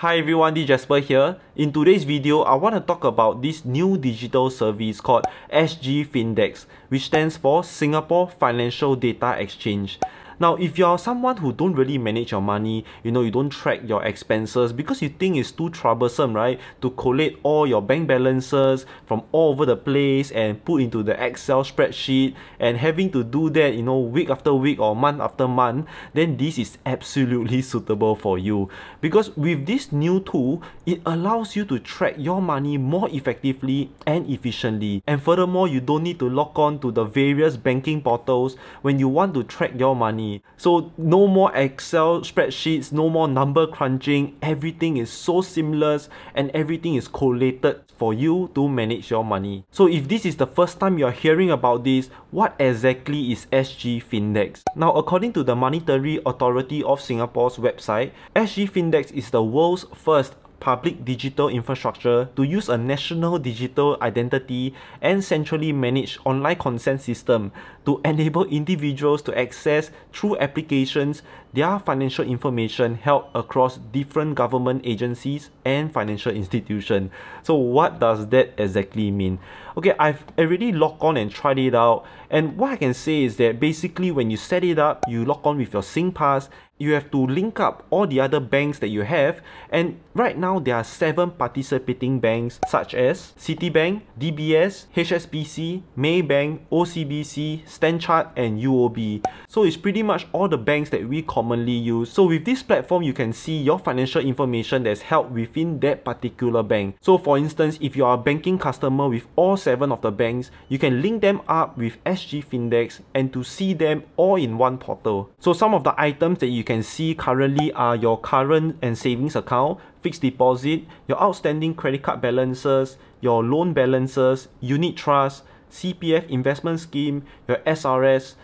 Hi everyone, D Jasper here. In today's video, I want to talk about this new digital service called SG Findex, which stands for Singapore Financial Data Exchange. Now, if you're someone who don't really manage your money, you know, you don't track your expenses because you think it's too troublesome, right? To collate all your bank balances from all over the place and put into the Excel spreadsheet and having to do that, you know, week after week or month after month, then this is absolutely suitable for you. Because with this new tool, it allows you to track your money more effectively and efficiently. And furthermore, you don't need to log on to the various banking portals when you want to track your money so no more Excel spreadsheets, no more number crunching. Everything is so seamless and everything is collated for you to manage your money. So if this is the first time you're hearing about this, what exactly is SG Findex? Now, according to the Monetary Authority of Singapore's website, SG Findex is the world's first public digital infrastructure to use a national digital identity and centrally managed online consent system to enable individuals to access through applications their financial information held across different government agencies and financial institutions. So what does that exactly mean? Okay, I've already logged on and tried it out. And what I can say is that basically when you set it up, you log on with your SingPass you have to link up all the other banks that you have and right now there are seven participating banks such as Citibank, DBS, HSBC, Maybank, OCBC, Stanchart and UOB. So it's pretty much all the banks that we commonly use. So with this platform you can see your financial information that's held within that particular bank. So for instance if you are a banking customer with all seven of the banks you can link them up with SG Findex and to see them all in one portal. So some of the items that you can see currently are your current and savings account, fixed deposit, your outstanding credit card balances, your loan balances, unit trust, CPF investment scheme, your SRS,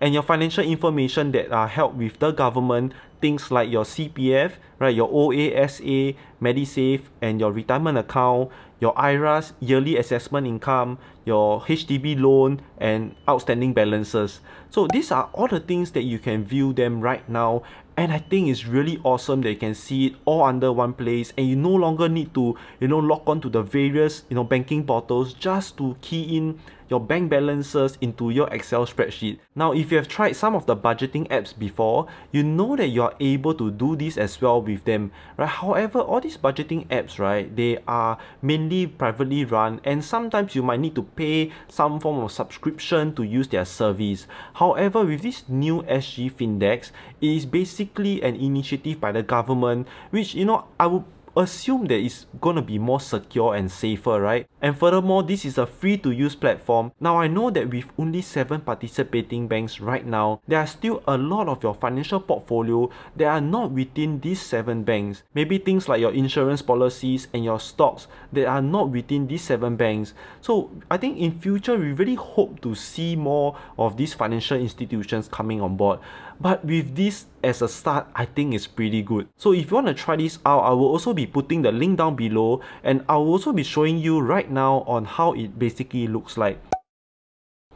and your financial information that are held with the government things like your CPF, right, your OASA, MediSave, and your retirement account, your IRAS, yearly assessment income, your HDB loan, and outstanding balances. So these are all the things that you can view them right now. And I think it's really awesome that you can see it all under one place and you no longer need to, you know, log on to the various, you know, banking portals just to key in your bank balances into your Excel spreadsheet. Now, if you have tried some of the budgeting apps before, you know that you are able to do this as well with them. Right? However, all these budgeting apps, right, they are mainly privately run and sometimes you might need to pay some form of subscription to use their service. However, with this new SG Findex, it is basically an initiative by the government, which, you know, I would assume that it's gonna be more secure and safer, right? And furthermore, this is a free to use platform. Now I know that with only 7 participating banks right now, there are still a lot of your financial portfolio that are not within these 7 banks. Maybe things like your insurance policies and your stocks that are not within these 7 banks. So I think in future, we really hope to see more of these financial institutions coming on board. But with this as a start, I think it's pretty good. So if you want to try this out, I will also be be putting the link down below and I'll also be showing you right now on how it basically looks like.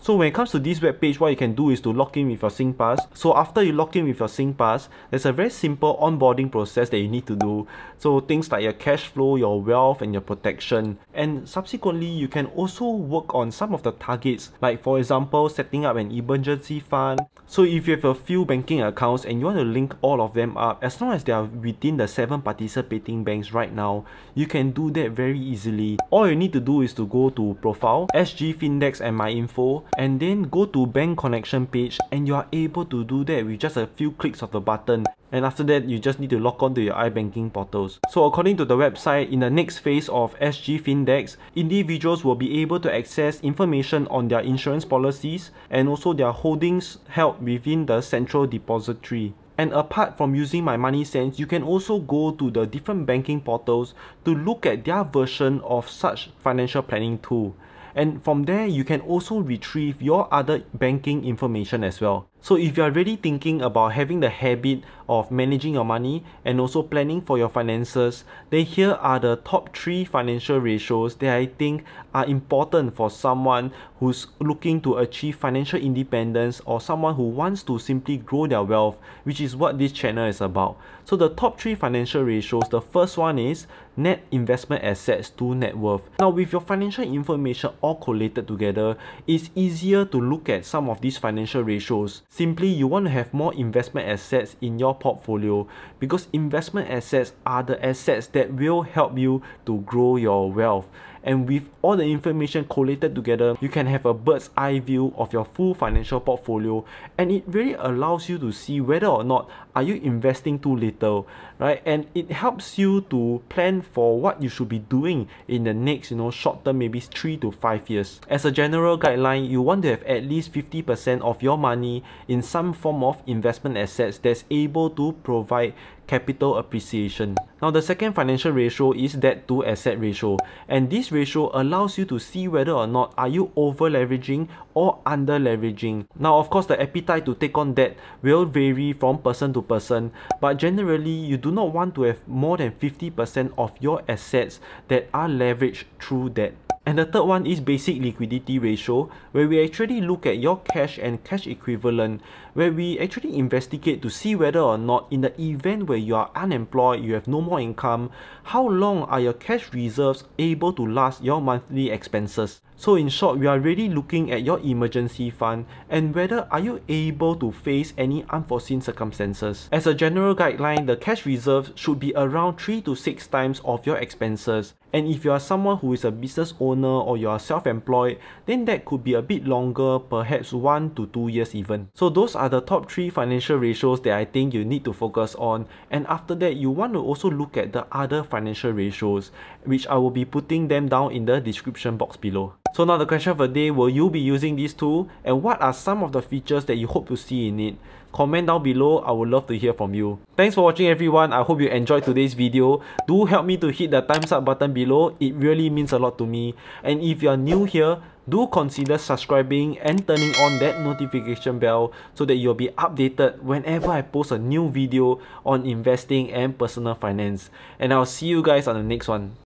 So when it comes to this web page, what you can do is to log in with your SingPass. So after you log in with your SingPass, there's a very simple onboarding process that you need to do. So things like your cash flow, your wealth, and your protection. And subsequently, you can also work on some of the targets, like for example, setting up an emergency fund. So if you have a few banking accounts and you want to link all of them up, as long as they are within the seven participating banks right now, you can do that very easily. All you need to do is to go to Profile, SG Findex and My Info, and then go to bank connection page and you are able to do that with just a few clicks of the button and after that you just need to log on to your iBanking portals. So according to the website, in the next phase of SG Findex, individuals will be able to access information on their insurance policies and also their holdings held within the central depository. And apart from using My Money you can also go to the different banking portals to look at their version of such financial planning tool and from there you can also retrieve your other banking information as well so if you are really thinking about having the habit of managing your money and also planning for your finances, then here are the top 3 financial ratios that I think are important for someone who's looking to achieve financial independence or someone who wants to simply grow their wealth, which is what this channel is about. So the top 3 financial ratios, the first one is net investment assets to net worth. Now with your financial information all collated together, it's easier to look at some of these financial ratios. Simply, you want to have more investment assets in your portfolio because investment assets are the assets that will help you to grow your wealth and with all the information collated together, you can have a bird's eye view of your full financial portfolio and it really allows you to see whether or not are you investing too little, right? And it helps you to plan for what you should be doing in the next, you know, short term, maybe 3 to 5 years. As a general guideline, you want to have at least 50% of your money in some form of investment assets that's able to provide capital appreciation. Now the second financial ratio is debt to asset ratio and this ratio allows you to see whether or not are you over leveraging or under leveraging. Now of course the appetite to take on debt will vary from person to person but generally you do not want to have more than 50% of your assets that are leveraged through debt. And the third one is basic liquidity ratio, where we actually look at your cash and cash equivalent, where we actually investigate to see whether or not in the event where you are unemployed, you have no more income, how long are your cash reserves able to last your monthly expenses. So in short, we are really looking at your emergency fund and whether are you able to face any unforeseen circumstances. As a general guideline, the cash reserves should be around 3 to 6 times of your expenses and if you are someone who is a business owner or you are self-employed then that could be a bit longer perhaps one to two years even so those are the top three financial ratios that i think you need to focus on and after that you want to also look at the other financial ratios which i will be putting them down in the description box below so now the question of the day, will you be using this tool, And what are some of the features that you hope to see in it? Comment down below, I would love to hear from you. Thanks for watching everyone, I hope you enjoyed today's video. Do help me to hit the thumbs up button below, it really means a lot to me. And if you are new here, do consider subscribing and turning on that notification bell so that you'll be updated whenever I post a new video on investing and personal finance. And I'll see you guys on the next one.